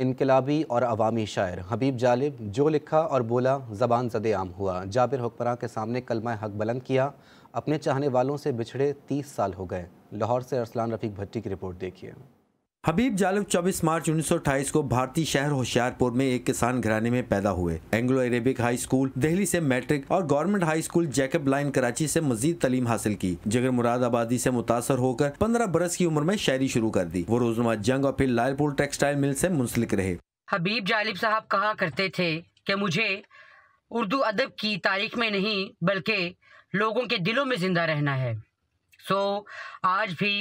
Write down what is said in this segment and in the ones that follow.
इनकलाबी और अवामी शायर हबीब जालिब जो लिखा और बोला ज़बान जद आम हुआ जाबिर हुक्मर के सामने कलमा हक बुलंद किया अपने चाहने वालों से बिछड़े तीस साल हो गए लाहौर से अरसलान रफीक भट्टी की रिपोर्ट देखिए हबीब जालिब 24 मार्च 1928 को भारतीय शहर होशियारपुर में एक किसान घराने में पैदा हुए Anglo Arabic high school Delhi से मैट्रिक और government high school Jacob line Karachi से मजीद तलीम हासिल की मुराद मुरादाबादी से मुतासर होकर 15 बरस की उम्र में शायरी शुरू कर दी वो रोजनुमा जंग और फिर लालपुर टेक्सटाइल मिल से मुंसलिक रहे हबीब जालिब साहब कहा करते थे की मुझे उर्दू अदब की तारीख में नहीं बल्कि लोगों के दिलों में जिंदा रहना है सो आज भी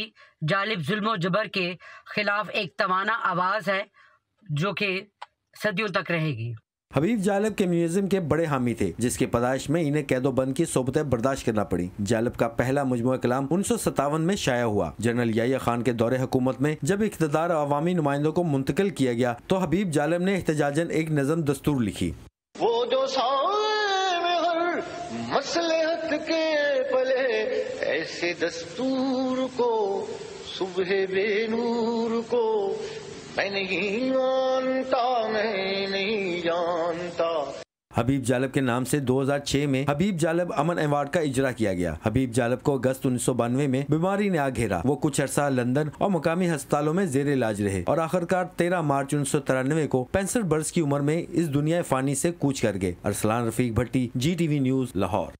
जालिब जुल्म जबर के ख़िलाफ़ एक तवाना आवाज़ है जो कि सदियों तक रहेगी हबीब जालब कम्युनिज्म के बड़े हामी थे जिसके पदाइश में इन्हें कैदो बंद की सोबतें बर्दाश्त करना पड़ी जालब का पहला मजमू कलाम उन्नीस में शाया हुआ जनरल या खान के दौरे हुकूमत में जब इकतदार अवामी नुमाइंदों को मुंतकिल किया गया तो हबीब जालब ने एहतजाजन एक नजम दस्तूर लिखी वो जो मसले के ऐसे दस्तूर को सुबह बेनूर को मैं नहीं मानता मैं नहीं जानता हबीब जालब के नाम से 2006 में हबीब जालब अमन अवार्ड का इजरा किया गया हबीब जालब को अगस्त उन्नीस में बीमारी ने आ घेरा वो कुछ अरसा लंदन और मुकामी अस्पतालों में जेर इलाज रहे और आखिरकार 13 मार्च उन्नीस को पैंसठ वर्ष की उम्र में इस दुनिया फानी से कूच कर गए Arsalan Rafiq Bhatti G TV news Lahore